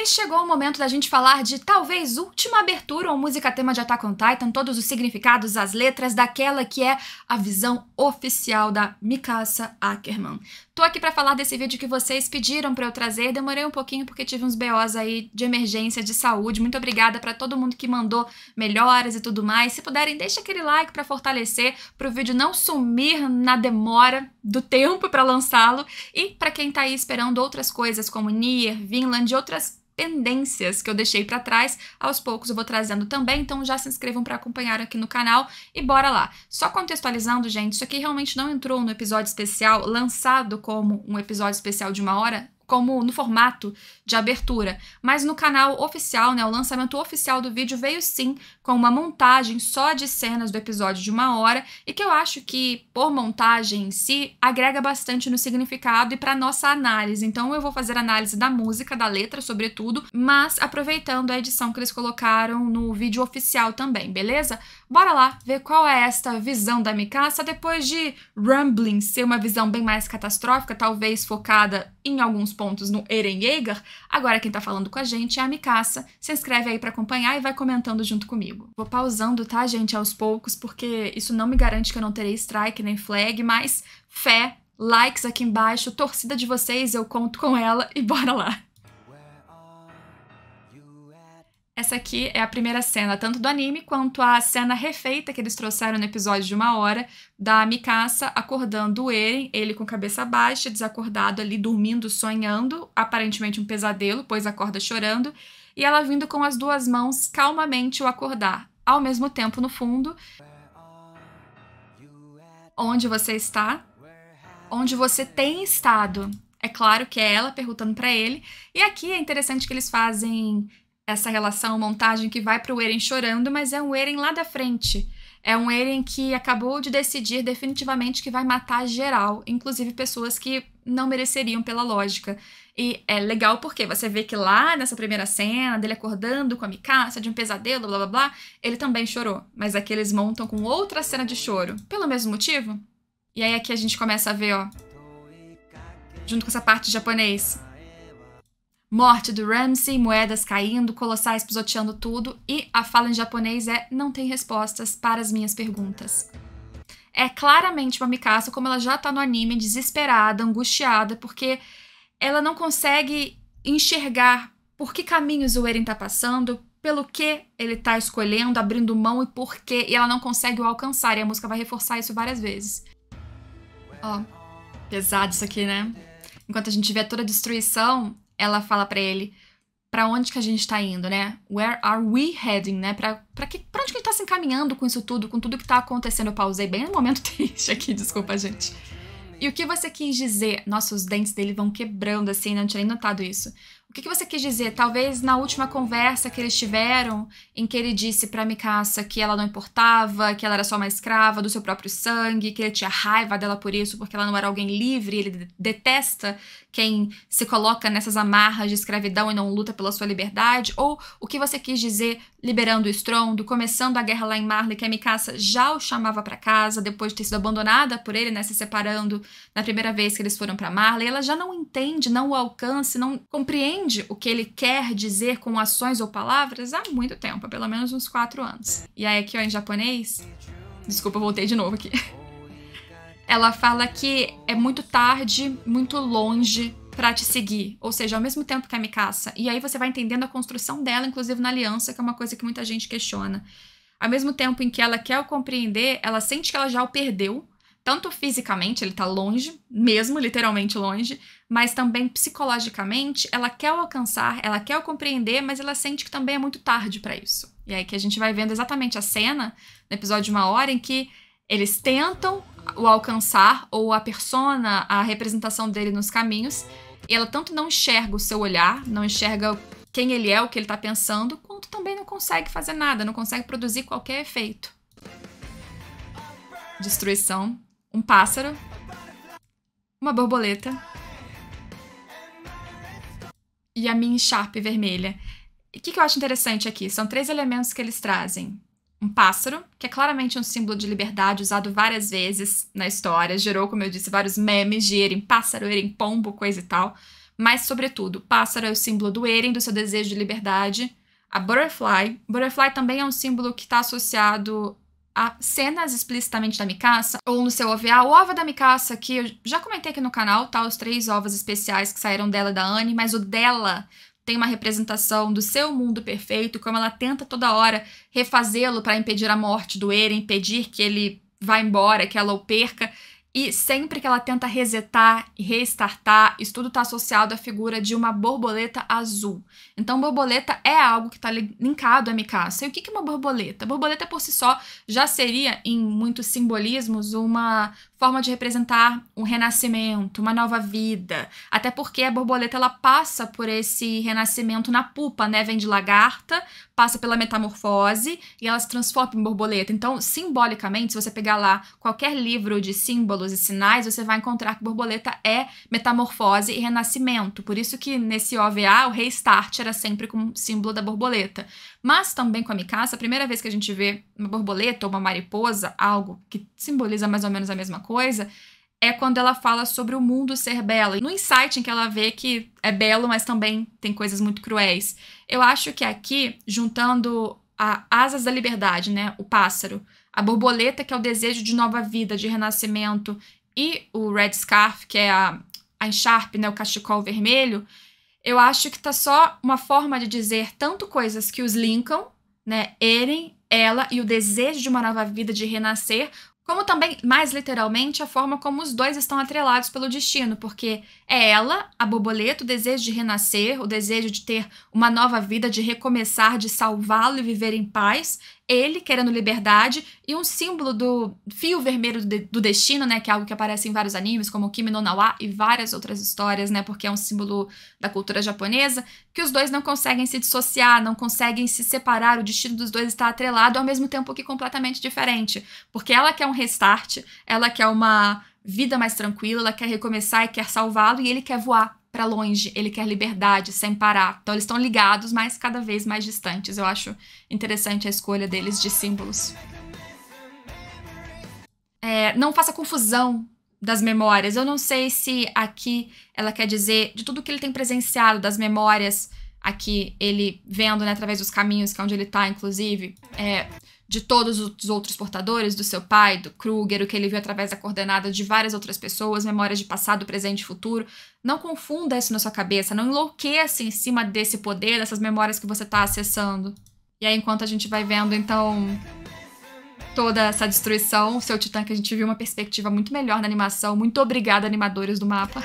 E chegou o momento da gente falar de talvez última abertura ou música tema de Attack on Titan, todos os significados, as letras daquela que é a visão oficial da Mikasa Ackerman. Tô aqui para falar desse vídeo que vocês pediram para eu trazer. Demorei um pouquinho porque tive uns BOs aí de emergência de saúde. Muito obrigada para todo mundo que mandou melhoras e tudo mais. Se puderem, deixa aquele like para fortalecer, para o vídeo não sumir na demora do tempo para lançá-lo e para quem tá aí esperando outras coisas como Nier, Vinland e outras pendências que eu deixei para trás. Aos poucos eu vou trazendo também, então já se inscrevam para acompanhar aqui no canal e bora lá. Só contextualizando, gente, isso aqui realmente não entrou no episódio especial lançado como um episódio especial de uma hora, como no formato de abertura, mas no canal oficial, né, o lançamento oficial do vídeo veio sim com uma montagem só de cenas do episódio de uma hora e que eu acho que por montagem em si agrega bastante no significado e para nossa análise. Então eu vou fazer análise da música, da letra, sobretudo, mas aproveitando a edição que eles colocaram no vídeo oficial também, beleza? Bora lá ver qual é esta visão da Mikasa depois de Rumbling ser uma visão bem mais catastrófica, talvez focada em alguns pontos no Eren Yeager. Agora quem tá falando com a gente é a Mikaça. Se inscreve aí para acompanhar e vai comentando junto comigo. Vou pausando, tá, gente, aos poucos, porque isso não me garante que eu não terei strike nem flag, mas fé, likes aqui embaixo, torcida de vocês, eu conto com ela e bora lá. Essa aqui é a primeira cena, tanto do anime quanto a cena refeita que eles trouxeram no episódio de uma hora, da Mikasa acordando o Eren, ele com cabeça baixa, desacordado ali, dormindo, sonhando, aparentemente um pesadelo, pois acorda chorando, e ela vindo com as duas mãos calmamente o acordar, ao mesmo tempo no fundo. Onde você está? Onde você tem estado? É claro que é ela perguntando para ele. E aqui é interessante que eles fazem essa relação, montagem que vai para o Eren chorando, mas é um Eren lá da frente. É um Eren que acabou de decidir definitivamente que vai matar geral, inclusive pessoas que não mereceriam pela lógica. E é legal porque você vê que lá nessa primeira cena dele acordando com a Mikaça de um pesadelo, blá blá blá, ele também chorou. Mas aqui eles montam com outra cena de choro, pelo mesmo motivo. E aí aqui a gente começa a ver, ó, junto com essa parte de japonês, Morte do Ramsey, moedas caindo, colossais pisoteando tudo e a fala em japonês é não tem respostas para as minhas perguntas. É claramente uma Mikasa como ela já tá no anime, desesperada, angustiada, porque ela não consegue enxergar por que caminhos o Eren tá passando, pelo que ele tá escolhendo, abrindo mão e por que e ela não consegue o alcançar, e a música vai reforçar isso várias vezes. Ó, pesado isso aqui, né? Enquanto a gente vê toda a destruição, ela fala para ele para onde que a gente tá indo, né? Where are we heading, né? Pra, pra, que, pra onde que a gente tá se encaminhando com isso tudo, com tudo que tá acontecendo? Eu pausei bem no momento triste aqui, desculpa, gente. E o que você quis dizer? Nossa, os dentes dele vão quebrando, assim, né? não tinha nem notado isso. O que, que você quis dizer? Talvez na última conversa que eles tiveram, em que ele disse pra Mikaça que ela não importava, que ela era só uma escrava do seu próprio sangue, que ele tinha raiva dela por isso, porque ela não era alguém livre, ele detesta quem se coloca nessas amarras de escravidão e não luta pela sua liberdade? Ou o que você quis dizer liberando o estrondo, começando a guerra lá em Marley, que a Mikasa já o chamava para casa depois de ter sido abandonada por ele, né, se separando na primeira vez que eles foram para Marley, ela já não entende, não o alcança, não compreende o que ele quer dizer com ações ou palavras há muito tempo, há pelo menos uns quatro anos. E aí aqui ó, em japonês, desculpa, eu voltei de novo aqui. ela fala que é muito tarde, muito longe para te seguir, ou seja, ao mesmo tempo que a Mikasa. E aí você vai entendendo a construção dela, inclusive na aliança, que é uma coisa que muita gente questiona. Ao mesmo tempo em que ela quer o compreender, ela sente que ela já o perdeu, tanto fisicamente, ele tá longe, mesmo literalmente longe, mas também psicologicamente, ela quer o alcançar, ela quer o compreender, mas ela sente que também é muito tarde para isso. E aí que a gente vai vendo exatamente a cena, no episódio de uma hora, em que eles tentam o alcançar ou a persona, a representação dele nos caminhos. E ela tanto não enxerga o seu olhar, não enxerga quem ele é, o que ele está pensando, quanto também não consegue fazer nada, não consegue produzir qualquer efeito. Destruição. Um pássaro. Uma borboleta. E a minha Sharp vermelha. O que, que eu acho interessante aqui? São três elementos que eles trazem um pássaro, que é claramente um símbolo de liberdade usado várias vezes na história, gerou, como eu disse, vários memes de Eren pássaro, Eren pombo, coisa e tal. Mas, sobretudo, pássaro é o símbolo do Eren, do seu desejo de liberdade. A butterfly, butterfly também é um símbolo que está associado a cenas explicitamente da Mikaça, ou no seu OVA, o OVA da Mikaça, que eu já comentei aqui no canal, tá? Os três ovos especiais que saíram dela da Anne, mas o dela tem uma representação do seu mundo perfeito, como ela tenta toda hora refazê-lo para impedir a morte do Eren, impedir que ele vá embora, que ela o perca. E sempre que ela tenta resetar e restartar, isso tudo está associado à figura de uma borboleta azul. Então, borboleta é algo que está linkado a Mikasa. E o que é uma borboleta? Borboleta por si só já seria, em muitos simbolismos, uma, forma de representar um renascimento, uma nova vida. Até porque a borboleta ela passa por esse renascimento na pupa, né? Vem de lagarta, passa pela metamorfose e ela se transforma em borboleta. Então, simbolicamente, se você pegar lá qualquer livro de símbolos e sinais, você vai encontrar que borboleta é metamorfose e renascimento. Por isso que nesse OVA o restart era sempre com o símbolo da borboleta. Mas também com a Mikasa, a primeira vez que a gente vê uma borboleta ou uma mariposa, algo que simboliza mais ou menos a mesma coisa, é quando ela fala sobre o mundo ser belo. No insight em que ela vê que é belo, mas também tem coisas muito cruéis. Eu acho que aqui, juntando a asas da liberdade, né, o pássaro, a borboleta, que é o desejo de nova vida, de renascimento, e o red scarf, que é a, a encharpe, né, o cachecol vermelho, eu acho que tá só uma forma de dizer tanto coisas que os linkam, né? Ele, ela e o desejo de uma nova vida de renascer, como também, mais literalmente, a forma como os dois estão atrelados pelo destino, porque é ela, a borboleta, o desejo de renascer, o desejo de ter uma nova vida, de recomeçar, de salvá-lo e viver em paz, ele querendo liberdade e um símbolo do fio vermelho do destino, né, que é algo que aparece em vários animes, como Kimi no Nawa e várias outras histórias, né, porque é um símbolo da cultura japonesa, que os dois não conseguem se dissociar, não conseguem se separar, o destino dos dois está atrelado ao mesmo tempo que completamente diferente, porque ela quer um restart, ela quer uma vida mais tranquila, ela quer recomeçar e quer salvá-lo e ele quer voar, para longe, ele quer liberdade sem parar. Então eles estão ligados, mas cada vez mais distantes. Eu acho interessante a escolha deles de símbolos. É, não faça confusão das memórias. Eu não sei se aqui ela quer dizer de tudo que ele tem presenciado, das memórias aqui, ele vendo né, através dos caminhos, que é onde ele está, inclusive. É, de todos os outros portadores, do seu pai, do Kruger, o que ele viu através da coordenada de várias outras pessoas, memórias de passado, presente e futuro. Não confunda isso na sua cabeça, não enlouqueça em cima desse poder, dessas memórias que você está acessando. E aí, enquanto a gente vai vendo, então, toda essa destruição, o seu titã que a gente viu uma perspectiva muito melhor na animação. Muito obrigada, animadores do mapa.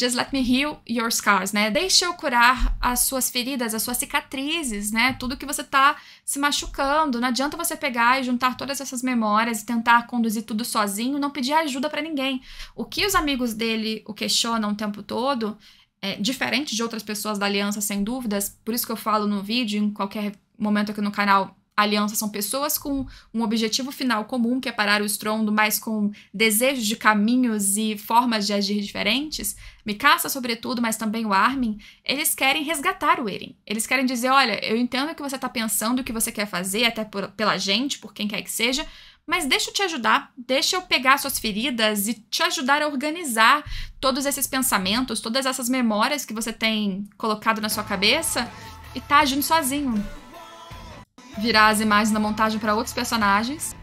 Just let me heal your scars, né? Deixa eu curar as suas feridas, as suas cicatrizes, né? Tudo que você tá se machucando. Não adianta você pegar e juntar todas essas memórias e tentar conduzir tudo sozinho, não pedir ajuda para ninguém. O que os amigos dele o questionam o tempo todo, é diferente de outras pessoas da aliança, sem dúvidas, por isso que eu falo no vídeo, em qualquer momento aqui no canal, Alianças são pessoas com um objetivo final comum, que é parar o estrondo, mas com desejos de caminhos e formas de agir diferentes. Mikasa, sobretudo, mas também o Armin, eles querem resgatar o Eren. Eles querem dizer: olha, eu entendo o que você está pensando, o que você quer fazer, até por, pela gente, por quem quer que seja, mas deixa eu te ajudar, deixa eu pegar suas feridas e te ajudar a organizar todos esses pensamentos, todas essas memórias que você tem colocado na sua cabeça e tá agindo sozinho virar as imagens da montagem para outros personagens.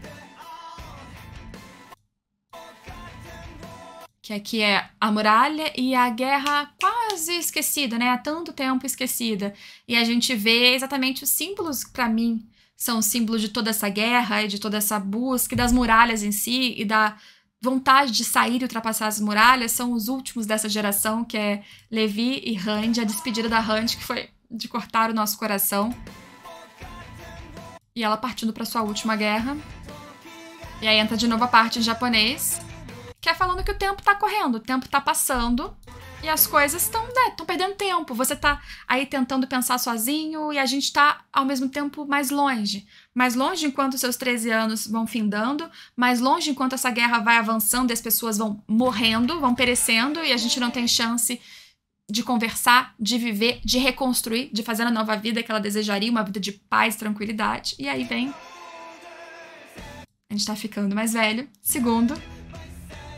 Que aqui é a muralha e a guerra quase esquecida, né? Há tanto tempo esquecida. E a gente vê exatamente os símbolos, para mim, são símbolos de toda essa guerra e de toda essa busca e das muralhas em si e da vontade de sair e ultrapassar as muralhas são os últimos dessa geração, que é Levi e Randy, a despedida da Randy, que foi de cortar o nosso coração e ela partindo para sua última guerra. E aí entra de novo a parte em japonês, que é falando que o tempo tá correndo, o tempo tá passando e as coisas estão né, tão perdendo tempo. Você tá aí tentando pensar sozinho e a gente tá ao mesmo tempo mais longe. Mais longe enquanto seus 13 anos vão findando, mais longe enquanto essa guerra vai avançando e as pessoas vão morrendo, vão perecendo e a gente não tem chance de conversar, de viver, de reconstruir, de fazer a nova vida que ela desejaria, uma vida de paz, tranquilidade. E aí vem. A gente tá ficando mais velho. Segundo.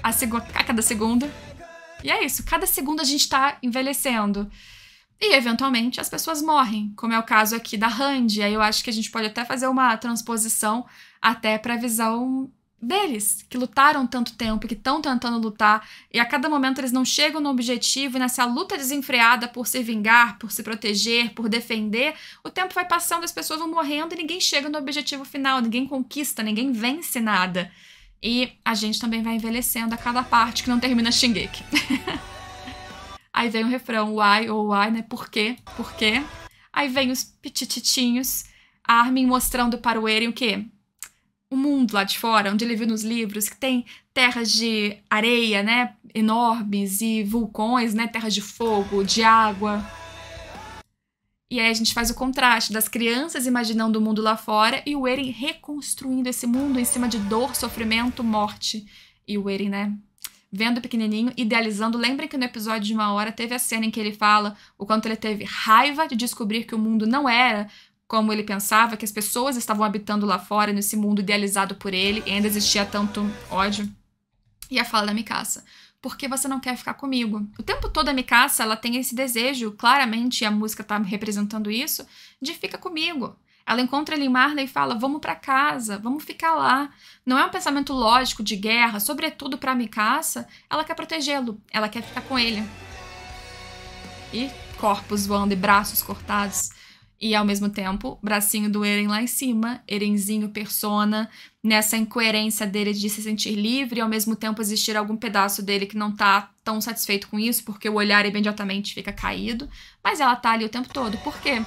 A, seg a cada segundo. E é isso. Cada segundo a gente tá envelhecendo. E, eventualmente, as pessoas morrem, como é o caso aqui da Randy. Aí eu acho que a gente pode até fazer uma transposição até pra visão deles, que lutaram tanto tempo, que estão tentando lutar, e a cada momento eles não chegam no objetivo, e nessa luta desenfreada por se vingar, por se proteger, por defender, o tempo vai passando, as pessoas vão morrendo e ninguém chega no objetivo final, ninguém conquista, ninguém vence nada. E a gente também vai envelhecendo a cada parte que não termina Shingeki. Aí vem o refrão, why ou oh, why, né? Por quê? Por quê? Aí vem os pitititinhos, a Armin mostrando para o Eren o quê? o mundo lá de fora, onde ele viu nos livros, que tem terras de areia, né, enormes e vulcões, né, terras de fogo, de água. E aí a gente faz o contraste das crianças imaginando o mundo lá fora e o Eren reconstruindo esse mundo em cima de dor, sofrimento, morte. E o Eren, né, vendo o pequenininho, idealizando. Lembra que no episódio de uma hora teve a cena em que ele fala o quanto ele teve raiva de descobrir que o mundo não era como ele pensava, que as pessoas estavam habitando lá fora, nesse mundo idealizado por ele, e ainda existia tanto ódio. E a fala da Mikaça porque você não quer ficar comigo. O tempo todo a Mikasa, ela tem esse desejo, claramente a música tá representando isso, de fica comigo. Ela encontra ele em Marley e fala: "Vamos para casa, vamos ficar lá". Não é um pensamento lógico de guerra, sobretudo para Mikasa, ela quer protegê-lo, ela quer ficar com ele. E corpos voando e braços cortados e ao mesmo tempo, bracinho do Eren lá em cima, Erenzinho persona, nessa incoerência dele de se sentir livre e ao mesmo tempo existir algum pedaço dele que não tá tão satisfeito com isso, porque o olhar imediatamente fica caído, mas ela tá ali o tempo todo. Por quê?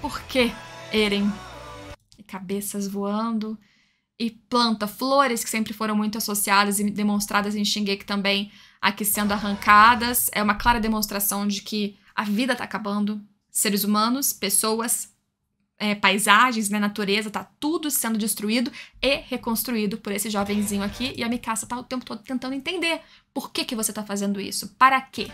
Por quê, Eren? E cabeças voando e planta, flores que sempre foram muito associadas e demonstradas em Shingeki também, aqui sendo arrancadas, é uma clara demonstração de que a vida tá acabando, seres humanos, pessoas, é, paisagens, né, natureza, tá tudo sendo destruído e reconstruído por esse jovenzinho aqui. E a Mikasa tá o tempo todo tentando entender por que, que você tá fazendo isso, para quê?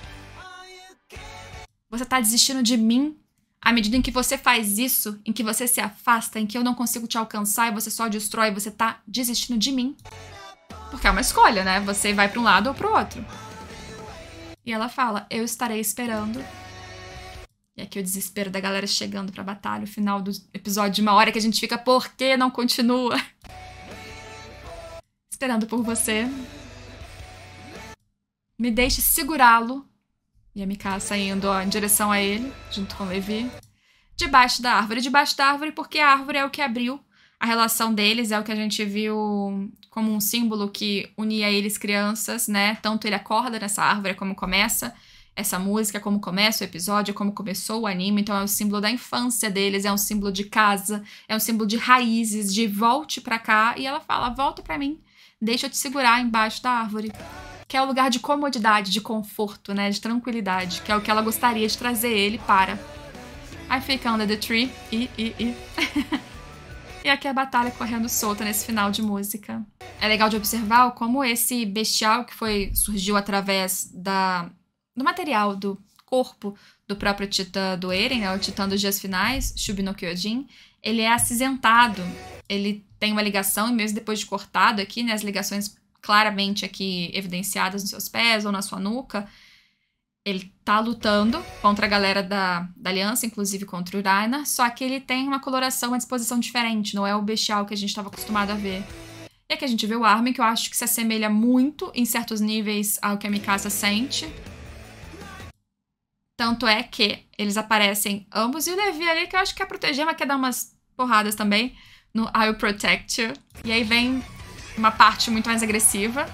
Você tá desistindo de mim? À medida em que você faz isso, em que você se afasta, em que eu não consigo te alcançar e você só destrói, você tá desistindo de mim. Porque é uma escolha, né? Você vai para um lado ou para o outro. E ela fala: Eu estarei esperando e aqui o desespero da galera chegando pra batalha, o final do episódio de uma hora que a gente fica, por que não continua? Esperando por você. Me deixe segurá-lo. E a Mikasa indo ó, em direção a ele, junto com Levi. Debaixo da árvore. Debaixo da árvore, porque a árvore é o que abriu a relação deles é o que a gente viu como um símbolo que unia eles crianças, né? Tanto ele acorda nessa árvore como começa essa música, como começa o episódio, como começou o anime. Então é um símbolo da infância deles, é um símbolo de casa, é um símbolo de raízes, de volte pra cá. E ela fala: volta pra mim, deixa eu te segurar embaixo da árvore. Que é o um lugar de comodidade, de conforto, né? De tranquilidade, que é o que ela gostaria de trazer ele para. Aí fica Under the Tree e. e, e. e aqui a batalha correndo solta nesse final de música. É legal de observar como esse bestial que foi surgiu através da do material, do corpo do próprio titã do Eren, né, o titã dos dias finais, Shubi Kyojin, ele é acinzentado. Ele tem uma ligação, e mesmo depois de cortado aqui, né, as ligações claramente aqui evidenciadas nos seus pés ou na sua nuca, ele tá lutando contra a galera da, da aliança, inclusive contra o Uraina, só que ele tem uma coloração, uma disposição diferente, não é o bestial que a gente estava acostumado a ver. E aqui a gente vê o Armin, que eu acho que se assemelha muito, em certos níveis, ao que a Mikasa sente, tanto é que eles aparecem ambos. E o Levi ali, que eu acho que quer é proteger, mas quer dar umas porradas também. No I'll Protect You. E aí vem uma parte muito mais agressiva.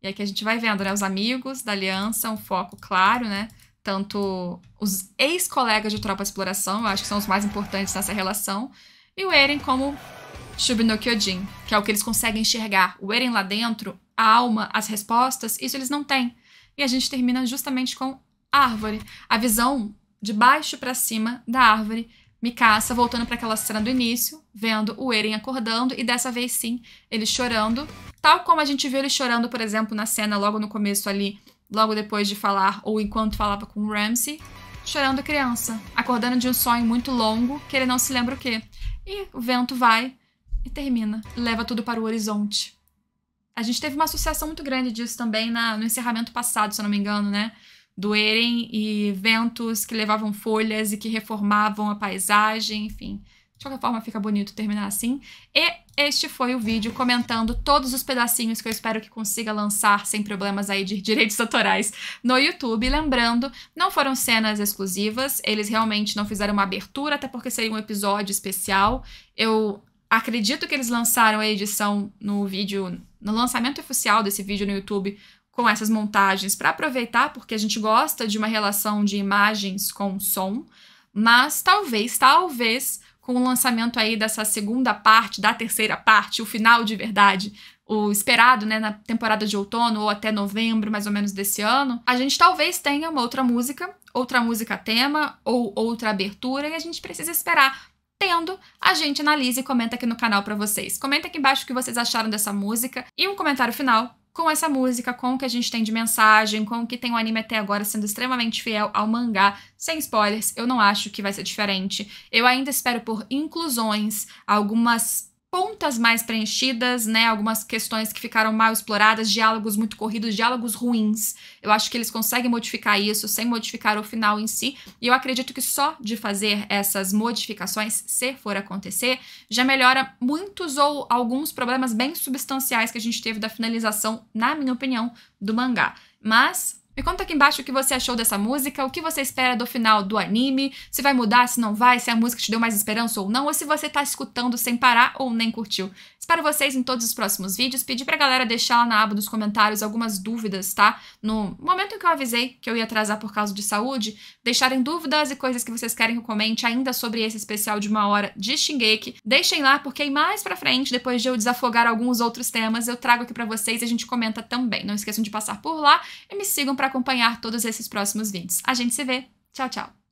E aqui a gente vai vendo, né? Os amigos da aliança, um foco claro, né? Tanto os ex-colegas de tropa de exploração, eu acho que são os mais importantes nessa relação. E o Eren como Shubi no Kyojin, que é o que eles conseguem enxergar. O Eren lá dentro, a alma, as respostas, isso eles não têm. E a gente termina justamente com árvore. A visão de baixo para cima da árvore caça, voltando para aquela cena do início, vendo o Eren acordando e dessa vez sim, ele chorando, tal como a gente viu ele chorando, por exemplo, na cena logo no começo ali, logo depois de falar ou enquanto falava com o Ramsey, chorando criança, acordando de um sonho muito longo que ele não se lembra o que. E o vento vai e termina, leva tudo para o horizonte. A gente teve uma associação muito grande disso também na, no encerramento passado, se eu não me engano, né? doerem e ventos que levavam folhas e que reformavam a paisagem, enfim. De qualquer forma, fica bonito terminar assim. E este foi o vídeo comentando todos os pedacinhos que eu espero que consiga lançar sem problemas aí de direitos autorais no YouTube. Lembrando, não foram cenas exclusivas, eles realmente não fizeram uma abertura, até porque seria um episódio especial. Eu acredito que eles lançaram a edição no vídeo, no lançamento oficial desse vídeo no YouTube com essas montagens para aproveitar, porque a gente gosta de uma relação de imagens com som, mas talvez, talvez, com o lançamento aí dessa segunda parte, da terceira parte, o final de verdade, o esperado, né, na temporada de outono ou até novembro, mais ou menos desse ano, a gente talvez tenha uma outra música, outra música tema ou outra abertura e a gente precisa esperar tendo, a gente analisa e comenta aqui no canal para vocês. Comenta aqui embaixo o que vocês acharam dessa música e um comentário final com essa música, com o que a gente tem de mensagem, com o que tem o anime até agora sendo extremamente fiel ao mangá, sem spoilers, eu não acho que vai ser diferente. Eu ainda espero por inclusões, algumas pontas mais preenchidas, né? Algumas questões que ficaram mal exploradas, diálogos muito corridos, diálogos ruins. Eu acho que eles conseguem modificar isso sem modificar o final em si. E eu acredito que só de fazer essas modificações, se for acontecer, já melhora muitos ou alguns problemas bem substanciais que a gente teve da finalização, na minha opinião, do mangá. Mas me conta aqui embaixo o que você achou dessa música, o que você espera do final do anime, se vai mudar, se não vai, se a música te deu mais esperança ou não, ou se você tá escutando sem parar ou nem curtiu. Espero vocês em todos os próximos vídeos. Pedi pra galera deixar lá na aba dos comentários algumas dúvidas, tá? No momento em que eu avisei que eu ia atrasar por causa de saúde, deixarem dúvidas e coisas que vocês querem que eu comente ainda sobre esse especial de uma hora de Shingeki. Deixem lá, porque aí mais pra frente, depois de eu desafogar alguns outros temas, eu trago aqui pra vocês e a gente comenta também. Não esqueçam de passar por lá e me sigam pra acompanhar todos esses próximos vídeos. A gente se vê. Tchau, tchau.